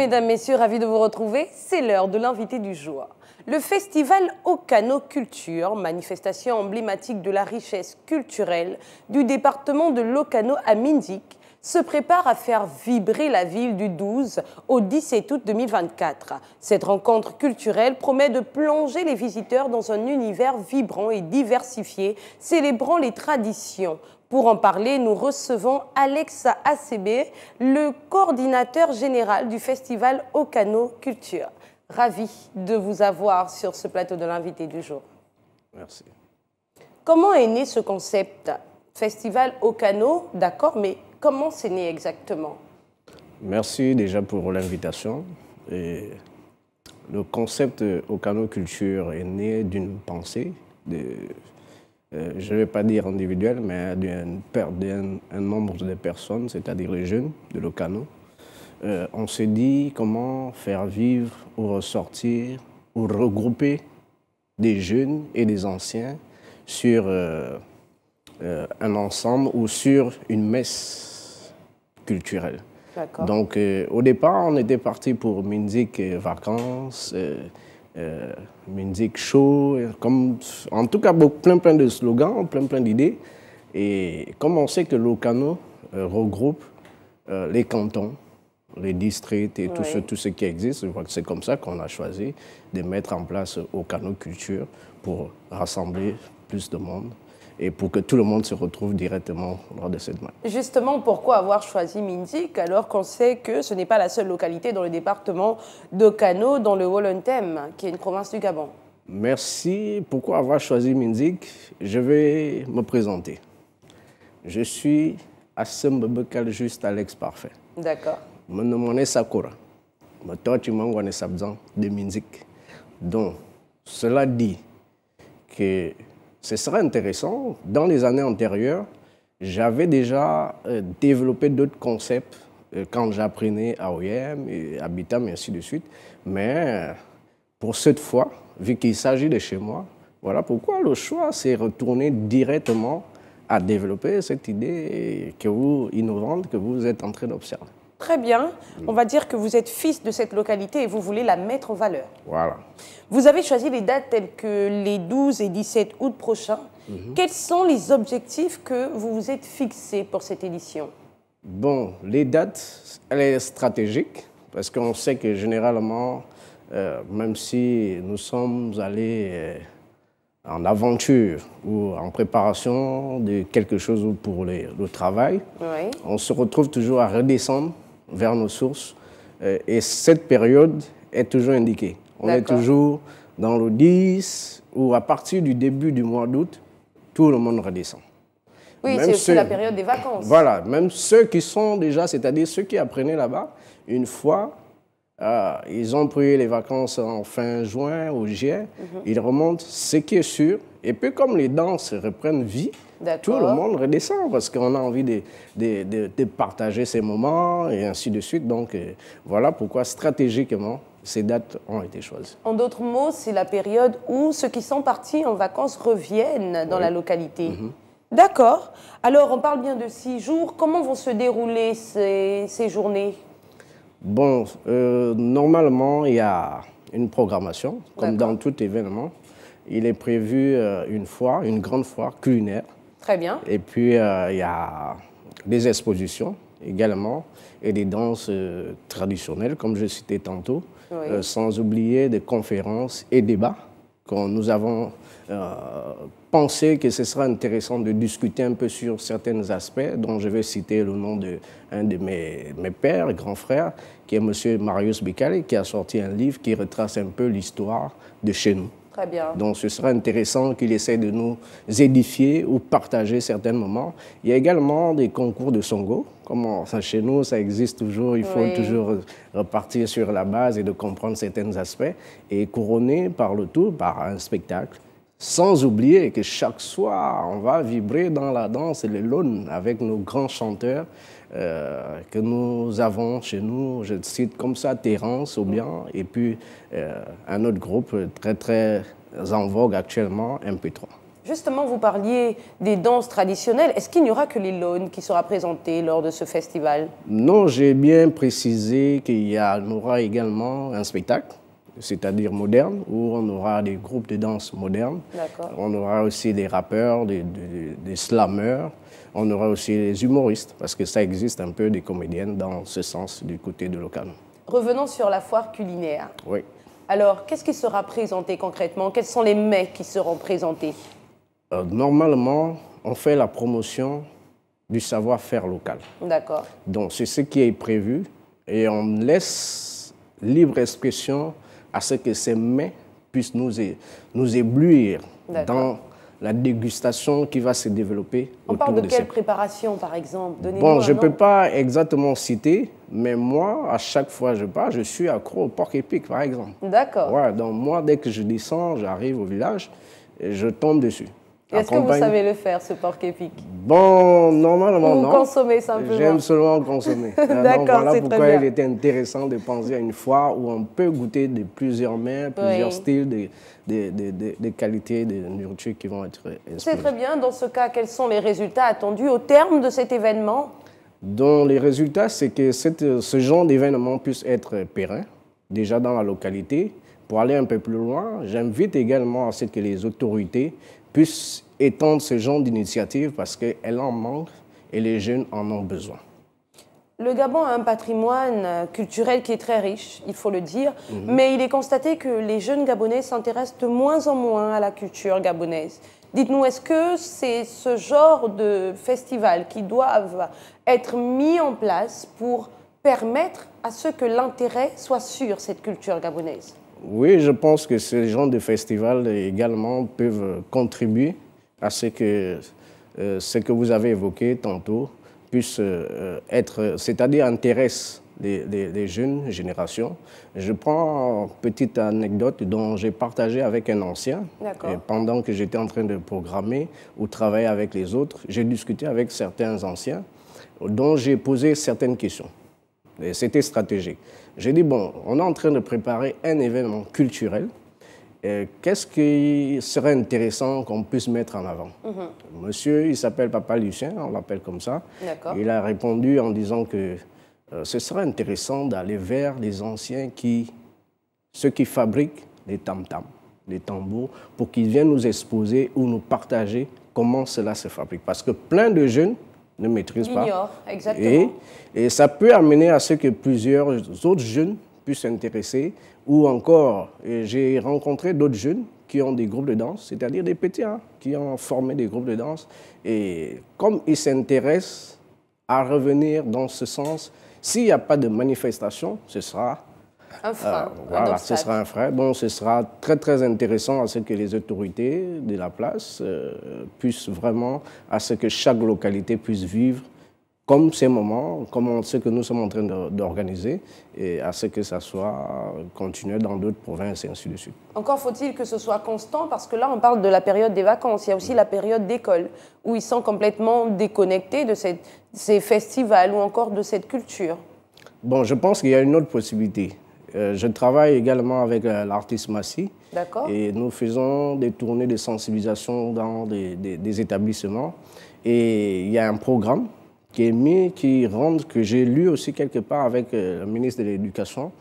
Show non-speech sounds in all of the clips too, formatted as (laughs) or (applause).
mesdames, messieurs, ravi de vous retrouver. C'est l'heure de l'invité du jour. Le festival Ocano Culture, manifestation emblématique de la richesse culturelle du département de l'Ocano à Mindic, se prépare à faire vibrer la ville du 12 au 17 août 2024. Cette rencontre culturelle promet de plonger les visiteurs dans un univers vibrant et diversifié, célébrant les traditions, pour en parler, nous recevons Alexa ACB, le coordinateur général du festival Ocano Culture. Ravi de vous avoir sur ce plateau de l'invité du jour. Merci. Comment est né ce concept Festival Ocano, d'accord, mais comment c'est né exactement Merci déjà pour l'invitation. Le concept Ocano Culture est né d'une pensée de euh, je ne vais pas dire individuel, mais d'un nombre de personnes, c'est-à-dire les jeunes de Locano, euh, on s'est dit comment faire vivre ou ressortir ou regrouper des jeunes et des anciens sur euh, un ensemble ou sur une messe culturelle. Donc, au départ, on était parti pour musique et vacances. Euh, musique show, comme, en tout cas plein plein de slogans, plein plein d'idées. Et comme on sait que Locano euh, regroupe euh, les cantons, les districts et tout, ce, tout ce qui existe, je crois que c'est comme ça qu'on a choisi de mettre en place Ocano Culture pour rassembler plus de monde et pour que tout le monde se retrouve directement lors de cette match. Justement, pourquoi avoir choisi Minzik alors qu'on sait que ce n'est pas la seule localité dans le département de Kano, dans le Wolontem, qui est une province du Gabon Merci. Pourquoi avoir choisi Minzik Je vais me présenter. Je suis Assem Bebekal, juste Alex Parfait. D'accord. Mon nom est Sakura. Mon de Minzik. Donc, cela dit que ce serait intéressant. Dans les années antérieures, j'avais déjà euh, développé d'autres concepts euh, quand j'apprenais à OEM et Bitam et ainsi de suite. Mais euh, pour cette fois, vu qu'il s'agit de chez moi, voilà pourquoi le choix s'est retourné directement à développer cette idée que vous, innovante que vous êtes en train d'observer très bien, on va dire que vous êtes fils de cette localité et vous voulez la mettre en valeur. Voilà. Vous avez choisi les dates telles que les 12 et 17 août prochains. Mhm. Quels sont les objectifs que vous vous êtes fixés pour cette édition Bon, les dates, elles sont stratégiques parce qu'on sait que généralement, euh, même si nous sommes allés euh, en aventure ou en préparation de quelque chose pour le travail, on se retrouve toujours à redescendre vers nos sources. Euh, et cette période est toujours indiquée. On est toujours dans le 10 ou à partir du début du mois d'août, tout le monde redescend. Oui, c'est aussi la période des vacances. Voilà, même ceux qui sont déjà, c'est-à-dire ceux qui apprenaient là-bas, une fois, euh, ils ont pris les vacances en fin juin, ou juillet, mhm. ils remontent, ce qui est sûr. Et puis comme les dents se reprennent vie, tout le monde redescend parce qu'on a envie de, partager ces moments et ainsi de suite. Donc euh, voilà pourquoi stratégiquement, ces dates ont été choisies. En d'autres mots, c'est la période où ceux qui sont partis en vacances reviennent dans la localité. Mhm. D'accord. Alors, on parle bien de six jours. Comment vont se dérouler ces, journées Bon, euh, normalement, il y a une programmation, comme dans tout événement. Il est prévu euh, une foire, une grande foire culinaire, Très bien. Et puis, euh, il y a des expositions également et des danses euh, traditionnelles, comme je citais tantôt, euh, sans oublier des conférences et débats quand nous avons pensé que ce sera intéressant de discuter un peu sur certains aspects, dont je vais citer le nom d'un de, un de mes, mes pères, grand frère, qui est M. Marius Bicali, qui a sorti un livre qui retrace un peu l'histoire de chez nous. Donc ce serait intéressant qu'il essaie de nous édifier ou partager certains moments. Il y a également des concours de Songo. Comme ça, chez nous, ça existe toujours. Il faut toujours repartir sur la base et de comprendre certains aspects. Et couronner par le tout par un spectacle sans oublier que chaque soir, on va vibrer dans la danse et les launes avec nos grands chanteurs euh, que nous avons chez nous. Je cite comme ça Terence ou bien, et puis euh, un autre groupe très très en vogue actuellement, MP3. Justement, vous parliez des danses traditionnelles. Est-ce qu'il n'y aura que les qui sera présenté lors de ce festival Non, j'ai bien précisé qu'il y aura également un spectacle c'est-à-dire moderne, où on aura des groupes de danse modernes, on aura aussi des rappeurs, des, des, slameurs, on aura aussi des humoristes, parce que ça existe un peu des comédiennes dans ce sens du côté de local. Revenons sur la foire culinaire. Oui. Alors, qu'est-ce qui sera présenté concrètement Quels sont les mets qui seront présentés euh, Normalement, on fait la promotion du savoir-faire local. D'accord. Donc, c'est ce qui est prévu et on laisse libre expression à ce que ces mains puissent nous, nous éblouir dans la dégustation qui va se développer. On parle de, quelle préparation, par exemple Bon, je ne peux pas exactement citer, mais moi, à chaque fois que je pars, je suis accro au porc épic, par exemple. D'accord. Ouais, donc moi, dès que je descends, j'arrive au village, je tombe dessus. Est-ce que vous savez le faire, ce porc épique Bon, normalement, non. Vous simplement J'aime seulement consommer. (laughs) Ah D'accord, c'est pourquoi très bien. il était intéressant de penser à une foire où on peut goûter de plusieurs mains, plusieurs styles, des qualités des nourriture qui vont être C'est très bien. Dans ce cas, quels sont les résultats attendus au terme de cet événement Donc, les résultats, c'est que ce genre d'événement puisse être pérenne, déjà dans la localité, pour aller un peu plus loin, j'invite également à ce que les autorités puisse étendre ce genre d'initiative parce qu'elle en manque et les jeunes en ont besoin. Le Gabon a un patrimoine euh, culturel qui est très riche, il faut le dire, mhm. mais il est constaté que les jeunes Gabonais s'intéressent de moins en moins à la culture gabonaise. Dites-nous, est-ce que c'est ce genre de festival qui doivent être mis en place pour permettre à ce que l'intérêt soit sur cette culture gabonaise oui, je pense que ce genre de festival également peuvent contribuer à ce que euh, ce que vous avez évoqué tantôt puisse euh, être, c'est-à-dire intéresse les, jeunes générations. Je prends une petite anecdote dont j'ai partagé avec un ancien. pendant que j'étais en train de programmer ou travailler avec les autres, j'ai discuté avec certains anciens dont j'ai posé certaines questions. C'était stratégique. J'ai dit, bon, on est en train de préparer un événement culturel. Euh, qu'est-ce qui serait intéressant qu'on puisse mettre en avant mhm. Monsieur, il s'appelle Papa Lucien, on l'appelle comme ça. Il a répondu en disant que euh, ce serait intéressant d'aller vers les anciens qui, ceux qui fabriquent les tam-tams, les tambours, pour qu'ils viennent nous exposer ou nous partager comment cela se fabrique. Parce que plein de jeunes ne maîtrise pas. Et, et, ça peut amener à ce que plusieurs autres jeunes puissent s'intéresser. Ou encore, j'ai rencontré d'autres jeunes qui ont des groupes de danse, c'est-à-dire des petits, hein, qui ont formé des groupes de danse. Et comme ils s'intéressent à revenir dans ce sens, s'il n'y a pas de manifestation, ce sera un euh, frein. voilà, ce sera un frein. Bon, ce sera très, très intéressant à ce que les autorités de la place euh, puissent vraiment, à ce que chaque localité puisse vivre comme ces moments, comme ce que nous sommes en train d'organiser, et à ce que ça soit euh, continué dans d'autres provinces et ainsi de suite. Encore faut-il que ce soit constant, parce que là, on parle de la période des vacances, il y a aussi la période d'école, où ils sont complètement déconnectés de ces festivals ou encore de cette culture. Bon, je pense qu'il y a une autre possibilité. Euh, je travaille également avec euh, l'artiste Massi. D'accord. Et nous faisons des tournées de sensibilisation dans des, établissements. Et il y a un programme qui est mis, qui rentre, que j'ai lu aussi quelque part avec euh, le ministre de l'Éducation,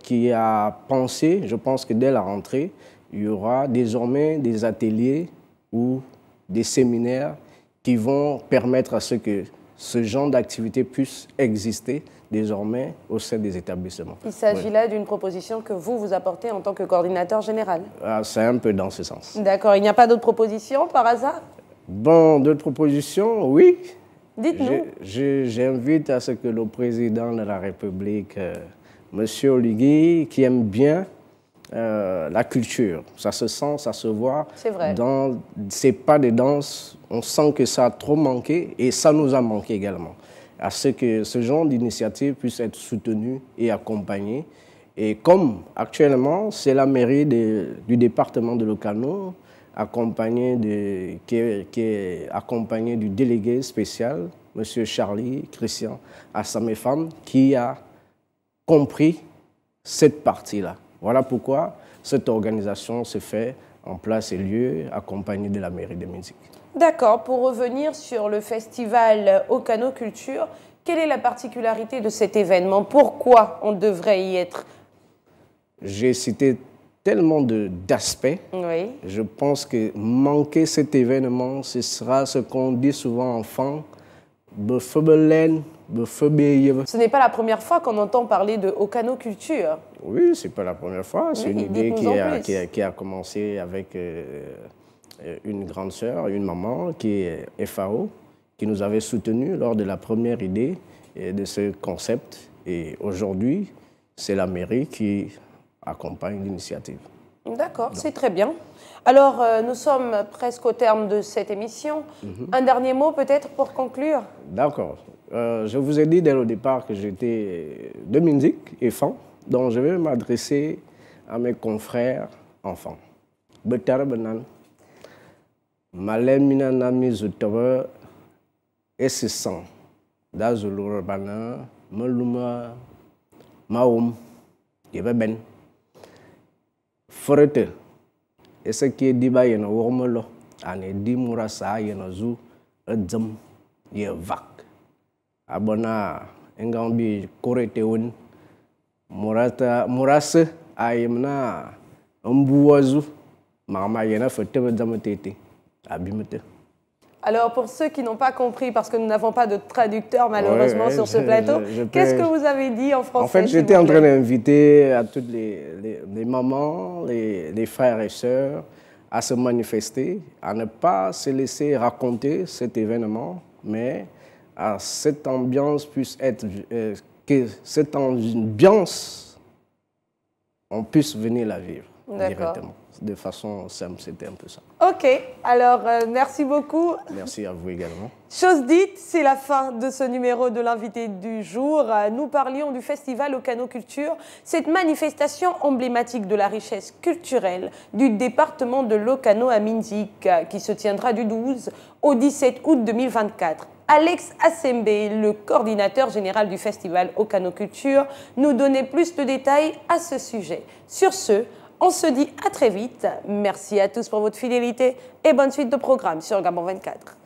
qui a pensé, je pense que dès la rentrée, il y aura désormais des ateliers ou des séminaires qui vont permettre à ce que ce genre d'activité puisse exister désormais au sein des établissements. Il s'agit là d'une proposition que vous, vous apportez en tant que coordinateur général ah, C'est un peu dans ce sens. D'accord. Il n'y a pas d'autres propositions par hasard Bon, d'autres propositions, oui. Dites-nous. J'invite à ce que le président de la République, euh, Monsieur M. Oligui, qui aime bien euh, la culture. Ça se sent, ça se voit. C'est vrai. Dans ces pas de danse, on sent que ça a trop manqué et ça nous a manqué également à ce que ce genre d'initiative puisse être soutenue et accompagnée. Et comme actuellement, c'est la mairie du département de Locano accompagnée de, qui, est, du délégué spécial, M. Charlie Christian Assamefam, qui a compris cette partie-là. Voilà pourquoi cette organisation se fait en place et lieu accompagnée de la mairie de Mexique. D'accord, pour revenir sur le festival Okano Culture, quelle est la particularité de cet événement Pourquoi on devrait y être J'ai cité tellement d'aspects. Oui. Je pense que manquer cet événement, ce sera ce qu'on dit souvent en enfant, ce n'est pas la première fois qu'on entend parler de Okano Culture. Oui, ce n'est pas la première fois. C'est une idée qui a, commencé avec euh, euh, une grande sœur, une maman qui est FAO, qui nous avait soutenus lors de la première idée euh, de ce concept. Et aujourd'hui, c'est la mairie qui accompagne l'initiative. D'accord, c'est très bien. Alors, euh, nous sommes presque au terme de cette émission. Mhm. Un dernier mot peut-être pour conclure D'accord. je vous ai dit dès le départ que j'étais de Dominique fan, donc je vais m'adresser à mes confrères enfants. Malèmina nanmizou tepe esesan da zoulourbana melouma ma oum, yebe ben. Furete, esekye di ba yeno oumelo, ane di mourasa yeno zou e djem, ye vak. Abona enganbi korete oum, mourasa ayemna mbou wazou, ma ama yeno fotebe djem te te. Alors, pour ceux qui n'ont pas compris, parce que nous n'avons pas de traducteur malheureusement sur ce plateau, qu'est-ce que vous avez dit en français En fait, j'étais en train d'inviter à toutes les, les, mamans, les, frères et sœurs à se manifester, à ne pas se laisser raconter cet événement, mais à cette ambiance puisse être. Euh, que cette ambiance, on puisse venir la vivre directement. De façon simple, c'était un peu ça. Ok, alors euh, merci beaucoup. Merci à vous également. Chose dite, c'est la fin de ce numéro de l'invité du jour. Euh, nous parlions du festival Ocano Culture, cette manifestation emblématique de la richesse culturelle du département de l'Ocano à Minzik, euh, qui se tiendra du 12 au 17 août 2024. Alex Assembe, le coordinateur général du festival Ocano Culture, nous donnait plus de détails à ce sujet. Sur ce, on se dit à très vite. Merci à tous pour votre fidélité et bonne suite de programme sur Gabon 24.